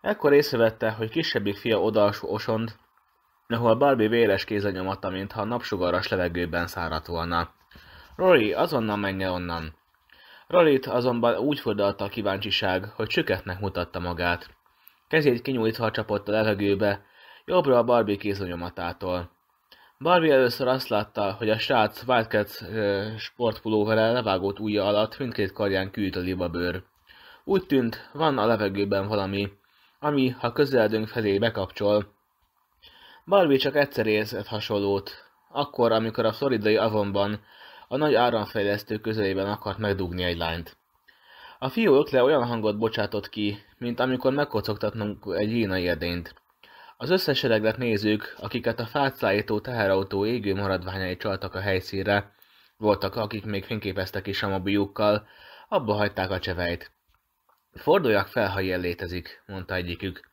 Ekkor észrevette, hogy kisebbik fia odalsó osond, ahol Barbie véres nyomata, mintha a napsugaras levegőben száradt volna. Rory azonnal menje onnan. Rolit azonban úgy fordalta a kíváncsiság, hogy csüketnek mutatta magát. Kezét kinyújtva csapott a levegőbe, jobbra a Barbie kézonyomatától. Barbie először azt látta, hogy a srác Wildcats sportpulóverrel levágott ujja alatt mindkét karján kűlt a libabőr. Úgy tűnt, van a levegőben valami, ami, ha közeledünk felé bekapcsol, Barbie csak egyszer érzett hasonlót, akkor, amikor a floridai avonban a nagy áramfejlesztő közelében akart megdugni egy lányt. A fiú ökle olyan hangot bocsátott ki, mint amikor megkocogtatnunk egy jínai edényt. Az összesereglet nézők, akiket a fát teherautó égő maradványai csaltak a helyszínre, voltak, akik még fényképeztek is a mobiukkal, abba hagyták a csevejt. Forduljak fel, ha ilyen létezik, mondta egyikük.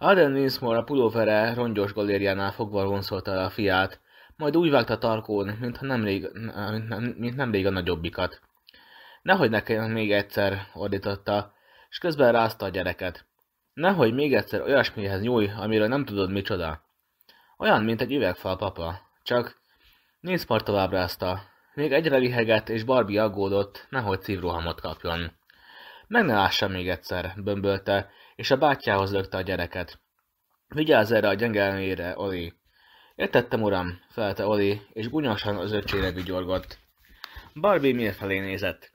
Aden Winsmore a pulóvere rongyos galériánál fogva vonszolta el a fiát, majd úgy vágta tarkón, mintha nemrég, mint, nem, mint nemrég a nagyobbikat. Nehogy nekem még egyszer, ordította, és közben rázta a gyereket. Nehogy még egyszer olyasmihez nyúj, amiről nem tudod micsoda. Olyan, mint egy üvegfal papa. Csak Nézpar tovább rázta. Még egyre lihegett, és Barbie aggódott, nehogy szívrohamot kapjon. Meg ne lássa még egyszer, bömbölte, és a bátyjához lökte a gyereket. Vigyázz erre a gyenge elmére, Oli! Értettem, uram, felelte Oli, és gunyosan az öcsére vigyorgott. Barbie miért felé nézett.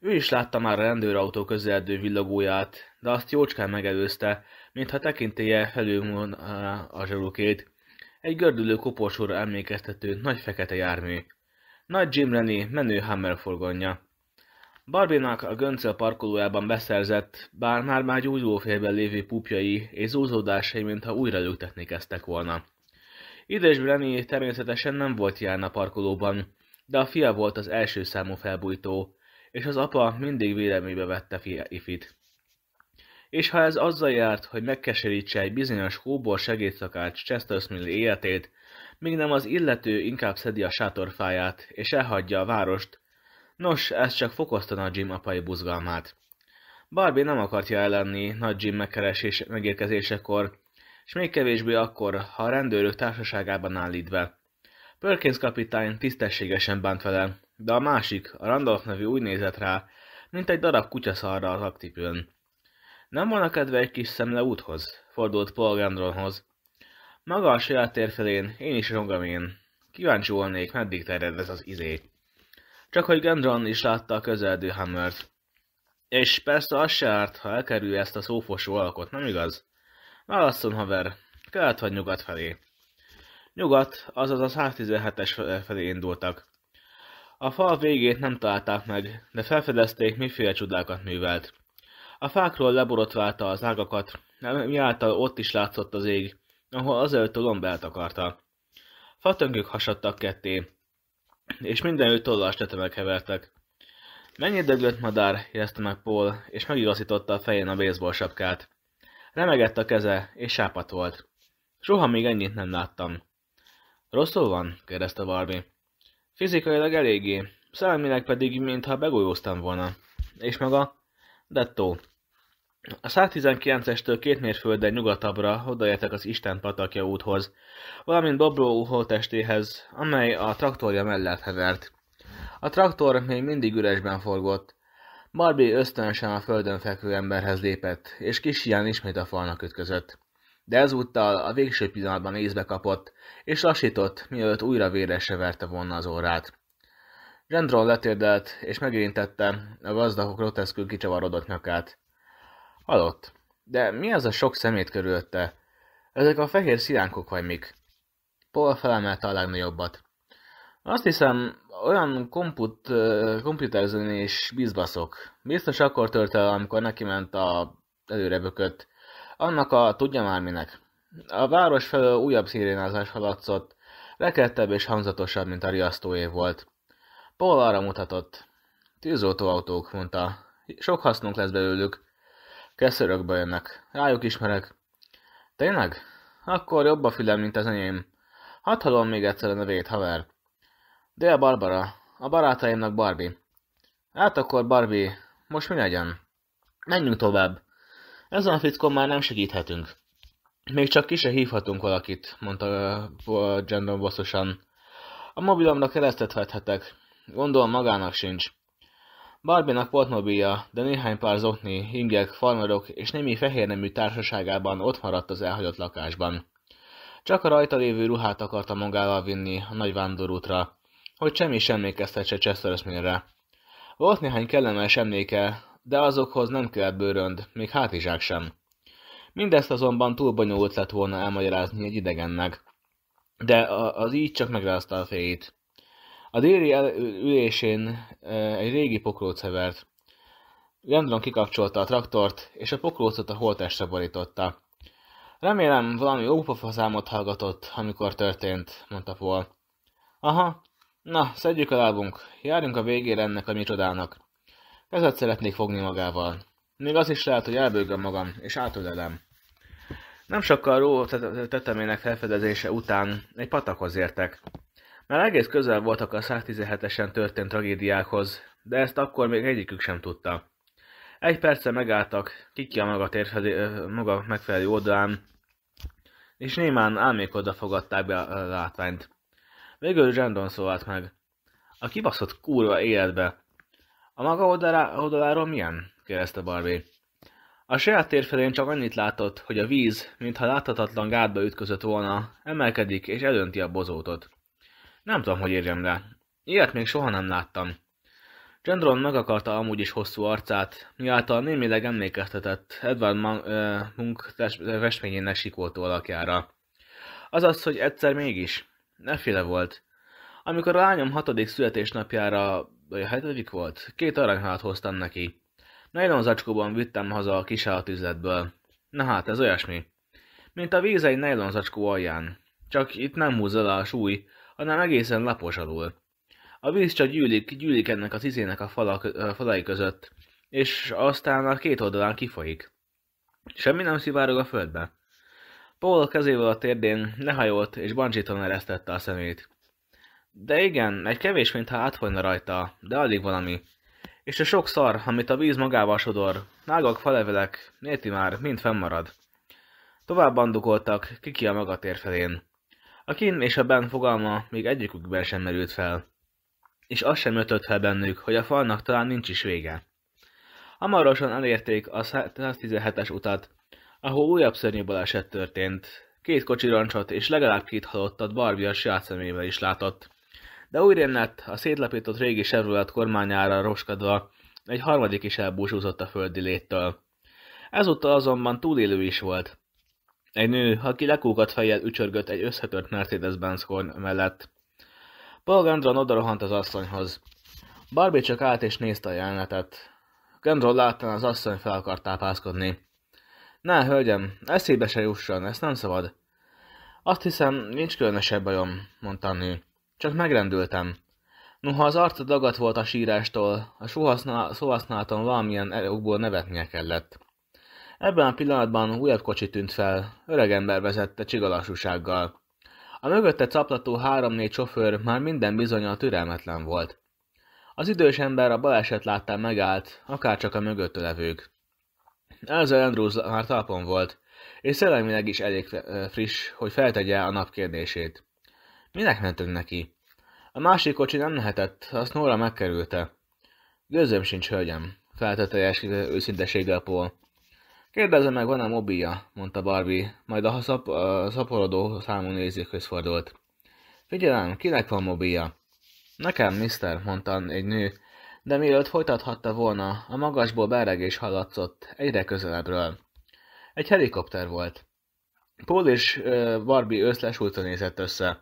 Ő is látta már a rendőrautó közeledő villogóját, de azt jócskán megelőzte, mintha tekintéje felülmúlna a zsarukét. Egy gördülő koporsóra emlékeztető nagy fekete jármű. Nagy Jim Rennie menő Hammer forgonja. Barbinak a göncöl parkolójában beszerzett, bár már már gyújtófélben lévő pupjai és zúzódásai, mintha újra lüktetni kezdtek volna. Idős Brenny természetesen nem volt járna a parkolóban, de a fia volt az első számú felbújtó, és az apa mindig véleménybe vette fia ifit. És ha ez azzal járt, hogy megkeserítse egy bizonyos hóbor segédszakács Chester Smith életét, még nem az illető inkább szedi a sátorfáját, és elhagyja a várost, Nos, ez csak fokozta Jim apai buzgalmát. Barbie nem akart ellenni Nagy Jim megkeresés megérkezésekor, és még kevésbé akkor, ha a rendőrök társaságában állítve. Perkins kapitány tisztességesen bánt vele, de a másik, a Randolph nevű úgy nézett rá, mint egy darab kutyaszarra az aktipőn. Nem volna kedve egy kis szemle úthoz, fordult Paul Gendronhoz. Maga a saját tér felén, én is én. Kíváncsi volnék, meddig terjed ez az izé. Csak hogy Gendron is látta a közeldő Hammert. És persze az se árt, ha elkerül ezt a szófosó alakot, nem igaz? Válasszon, haver, kelet vagy nyugat felé. Nyugat, azaz a 117-es felé indultak. A fal végét nem találták meg, de felfedezték, miféle csodákat művelt. A fákról leborotválta az ágakat, miáltal ott is látszott az ég, ahol azelőtt a lombát akarta. Fatöngök hasadtak ketté, és mindenütt tollas tetemek kevertek. Mennyi döglött madár, jegyezte meg Paul, és megigazította a fején a baseball sapkát. Remegett a keze, és sápat volt. Soha még ennyit nem láttam. Rosszul van? kérdezte Barbie. Fizikailag eléggé, szellemileg pedig, mintha begolyóztam volna. És maga? Dettó. A 119-estől két mérfölddel nyugatabbra odaértek az Isten patakja úthoz, valamint Bobró holtestéhez, amely a traktorja mellett hevert. A traktor még mindig üresben forgott. Barbie ösztönösen a földön fekvő emberhez lépett, és kis ilyen ismét a falnak ütközött. De ezúttal a végső pillanatban észbe kapott, és lassított, mielőtt újra véresre verte volna az órát. Gendron letérdelt, és megérintette a gazdagok groteszkül kicsavarodott nyakát. Halott. De mi az a sok szemét körülötte? Ezek a fehér szilánkok vagy mik? Paul felemelte a legnagyobbat. Azt hiszem, olyan komput, komputerzőn és bizbaszok. Biztos akkor tört el, amikor neki ment a előrebökött. Annak a tudja már minek. A város felől újabb szirénázás haladszott, rekedtebb és hangzatosabb, mint a riasztóé volt. Paul arra mutatott. Tűzoltóautók, mondta. Sok hasznunk lesz belőlük. Keszörökbe jönnek. Rájuk ismerek. Tényleg? Akkor jobb a fülem, mint az enyém. Hadd hallom még egyszer a nevét, haver. a Barbara. A barátaimnak Barbie. Hát akkor Barbie, most mi legyen? Menjünk tovább. Ezen a fickon már nem segíthetünk. Még csak ki se hívhatunk valakit, mondta uh, Jandon bosszosan. A mobilomra keresztet vethetek. Gondolom magának sincs. Barbie-nak volt mobilja, de néhány pár zokni, ingek, farmerok és némi fehérnemű társaságában ott maradt az elhagyott lakásban. Csak a rajta lévő ruhát akarta magával vinni a nagy vándorútra, hogy semmi sem emlékeztetse Chester Smith-re. Volt néhány kellemes emléke, de azokhoz nem kellett bőrönd, még hátizsák sem. Mindezt azonban túl bonyolult lett volna elmagyarázni egy idegennek, de az így csak megrázta a fejét. A déli ülésén egy régi pokróc hevert. Gendron kikapcsolta a traktort, és a pokrócot a holtestre borította. Remélem valami ópofaszámot hallgatott, amikor történt, mondta Paul. Aha, na, szedjük a lábunk, járjunk a végére ennek a micsodának. Kezet szeretnék fogni magával. Még az is lehet, hogy elbőgöm magam, és átölelem. Nem sokkal ró tetemének felfedezése után egy patakhoz értek. Már egész közel voltak a 117-esen történt tragédiákhoz, de ezt akkor még egyikük sem tudta. Egy perce megálltak, kiki a maga, térfelé, maga megfelelő oldalán, és némán álmékodva fogadták be a látványt. Végül Zsendon szólalt meg. A kibaszott kurva életbe. A maga oldalá, oldaláról milyen? kérdezte Barbie. A saját térfelén csak annyit látott, hogy a víz, mintha láthatatlan gátba ütközött volna, emelkedik és elönti a bozótot. Nem tudom, hogy érjem rá. Ilyet még soha nem láttam. Gendron megakarta amúgy is hosszú arcát, miáltal némileg emlékeztetett Edward Munk festményének sikoltó alakjára. Azaz, hogy egyszer mégis. Neféle volt. Amikor a lányom hatodik születésnapjára, vagy a hetedik volt, két aranyhalat hoztam neki. Nagyon zacskóban vittem haza a kisállatüzletből. Na hát, ez olyasmi. Mint a víz egy nejlon zacskó alján. Csak itt nem húzza le a súly, hanem egészen lapos alul. A víz csak gyűlik, gyűlik ennek a tizének a falak, a falai között, és aztán a két oldalán kifolyik. Semmi nem szivárog a földbe. Paul kezével a térdén lehajolt, és bancsiton eresztette a szemét. De igen, egy kevés, mintha átfolyna rajta, de alig valami. És a sok szar, amit a víz magával sodor, nágak, falevelek, néti már, mind fennmarad. Tovább bandukoltak, kiki a magatér felén. A kin és a ben fogalma még egyikükben sem merült fel, és az sem ötött fel bennük, hogy a falnak talán nincs is vége. Hamarosan elérték a 117-es utat, ahol újabb szörnyű baleset történt. Két kocsi roncsot és legalább két halottat barbias szemével is látott. De úgy lett, a szétlapított régi Chevrolet kormányára roskadva, egy harmadik is elbúcsúzott a földi léttől. Ezúttal azonban túlélő is volt. Egy nő, aki lekúgat fejjel ücsörgött egy összetört Mercedes-Benz mellett. Paul Gendron odarohant az asszonyhoz. Barbie csak állt és nézte a jelenetet. Gendron látta, az asszony fel akart tápászkodni. Ne, hölgyem, eszébe se jusson, ezt nem szabad. Azt hiszem, nincs különösebb bajom, mondta a nő. Csak megrendültem. Noha az arca dagadt volt a sírástól, a szóhasználaton valamilyen okból nevetnie kellett. Ebben a pillanatban újabb kocsi tűnt fel, Öreg ember vezette csigalassúsággal. A mögötte caplató három-négy sofőr már minden bizonyal türelmetlen volt. Az idős ember a baleset láttán megállt, akárcsak a mögött levők. Elza Andrews már talpon volt, és szellemileg is elég friss, hogy feltegye a nap kérdését. Minek mentünk neki? A másik kocsi nem lehetett, azt Nóra megkerülte. Gőzöm sincs, hölgyem, feltette őszinteséggel Paul. Kérdezze meg, van-e mobilja, mondta Barbie, majd a, szap, a szaporodó számú nézőkhöz fordult. Figyelem, kinek van mobilja? Nekem, mister, mondta egy nő, de mielőtt folytathatta volna, a magasból beregés hallatszott, egyre közelebbről. Egy helikopter volt. Paul és Barbie összlesúlta nézett össze.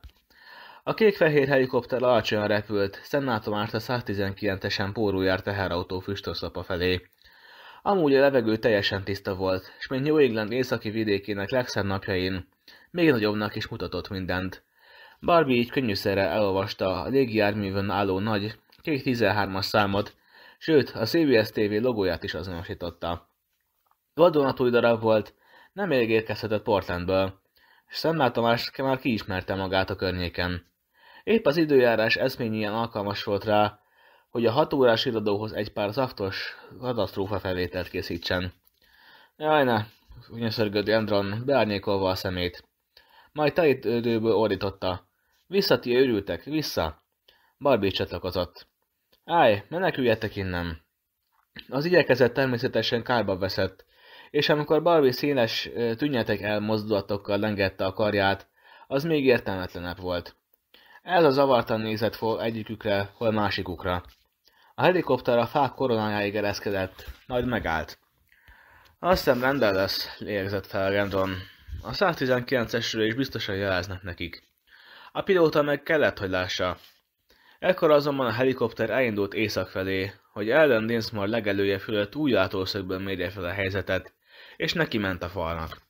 A kék-fehér helikopter alacsonyan repült, szemlátom a 119-esen pórújár teherautó füstoszlapa felé. Amúgy a levegő teljesen tiszta volt, és még New England északi vidékének legszebb napjain még nagyobbnak is mutatott mindent. Barbie így könnyűszerrel elolvasta a légijárművön álló nagy, kék 13-as számot, sőt a CBS TV logóját is azonosította. Vadonatúj darab volt, nem elég érkezhetett Portlandből, és Szemmel Tamás már kiismerte magát a környéken. Épp az időjárás ilyen alkalmas volt rá, hogy a hat órás iradóhoz egy pár zaftos katasztrófa felvételt készítsen. Jaj ne, nyöszörgött Endron, beárnyékolva a szemét. Majd időből ordította. Vissza ti őrültek, vissza! Barbie csatlakozott. Állj, meneküljetek innen! Az igyekezett természetesen kárba veszett, és amikor Barbie színes tünnyetek elmozdulatokkal lengette a karját, az még értelmetlenebb volt. Ez a zavartan nézett fog egyikükre, hol másikukra. A helikopter a fák koronájáig ereszkedett, majd megállt. Azt hiszem rendel lesz, lélegzett fel Rendon. A 119-esről is biztosan jeleznek nekik. A pilóta meg kellett, hogy lássa. Ekkor azonban a helikopter elindult észak felé, hogy Ellen Dinsmore legelője fölött új látószögből mérje fel a helyzetet, és neki ment a falnak.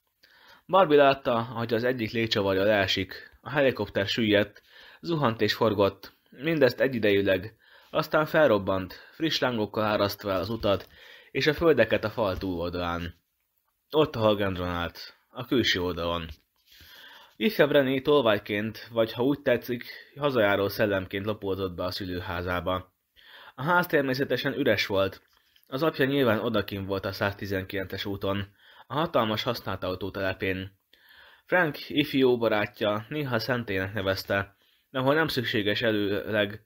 Barbie látta, hogy az egyik légcsavarja leesik, a helikopter süllyedt, zuhant és forgott, mindezt egyidejűleg, aztán felrobbant, friss lángokkal árasztva el az utat, és a földeket a fal túloldalán. Ott a Hagendron állt, a külső oldalon. Ifjabb René tolvajként, vagy ha úgy tetszik, hazajáró szellemként lopódott be a szülőházába. A ház természetesen üres volt. Az apja nyilván odakin volt a 119-es úton, a hatalmas használt autó telepén. Frank ifjú barátja néha szentének nevezte, de ahol nem szükséges előleg,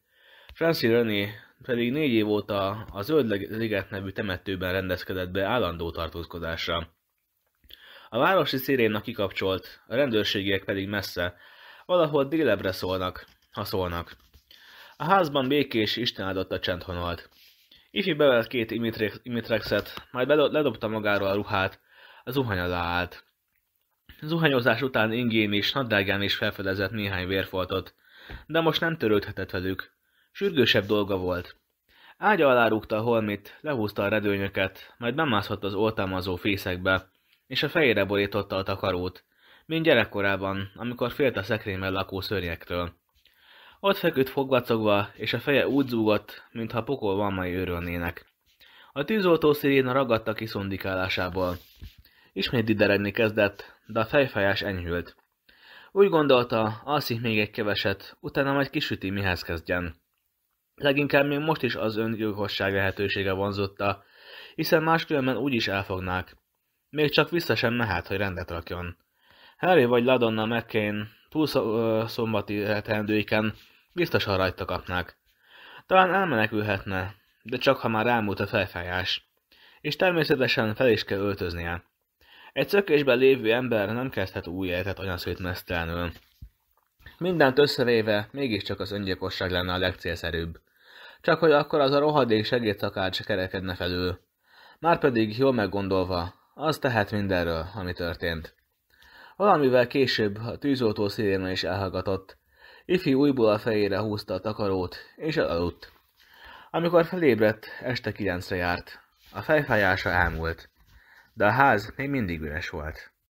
Franci René pedig négy év óta a Zöld Liget nevű temetőben rendezkedett be állandó tartózkodásra. A városi a kikapcsolt, a rendőrségiek pedig messze, valahol délebre szólnak, ha szólnak. A házban békés, Isten áldott a csend honolt. Ifi bevett két imitrexet, majd ledobta magáról a ruhát, a zuhany alá állt. Zuhanyozás után ingén is, nadrágán is felfedezett néhány vérfoltot, de most nem törődhetett velük. Sürgősebb dolga volt. Ágya alá rúgta a holmit, lehúzta a redőnyöket, majd bemászott az oltalmazó fészekbe, és a fejére borította a takarót, mint gyerekkorában, amikor félt a szekrényben lakó szörnyektől. Ott feküdt fogvacogva, és a feje úgy zúgott, mintha pokol valmai őrölnének. A tűzoltó sziréna ragadta ki szundikálásából. Ismét dideregni kezdett, de a fejfájás enyhült. Úgy gondolta, alszik még egy keveset, utána majd kisüti, mihez kezdjen. Leginkább még most is az öngyilkosság lehetősége vonzotta, hiszen máskülönben úgy is elfognák. Még csak vissza sem mehet, hogy rendet rakjon. Harry vagy Ladonna McCain túl szombati teendőiken biztosan rajta kapnák. Talán elmenekülhetne, de csak ha már elmúlt a felfájás. És természetesen fel is kell öltöznie. Egy szökésben lévő ember nem kezdhet új életet olyan szétmesztelenül. Mindent összevéve mégiscsak az öngyilkosság lenne a legcélszerűbb csak hogy akkor az a rohadék segédszakács kerekedne felül. Márpedig jól meggondolva, az tehet mindenről, ami történt. Valamivel később a tűzoltó szélén is elhallgatott. Ifi újból a fejére húzta a takarót, és elaludt. Amikor felébredt, este kilencre járt. A fejfájása elmúlt, de a ház még mindig üres volt.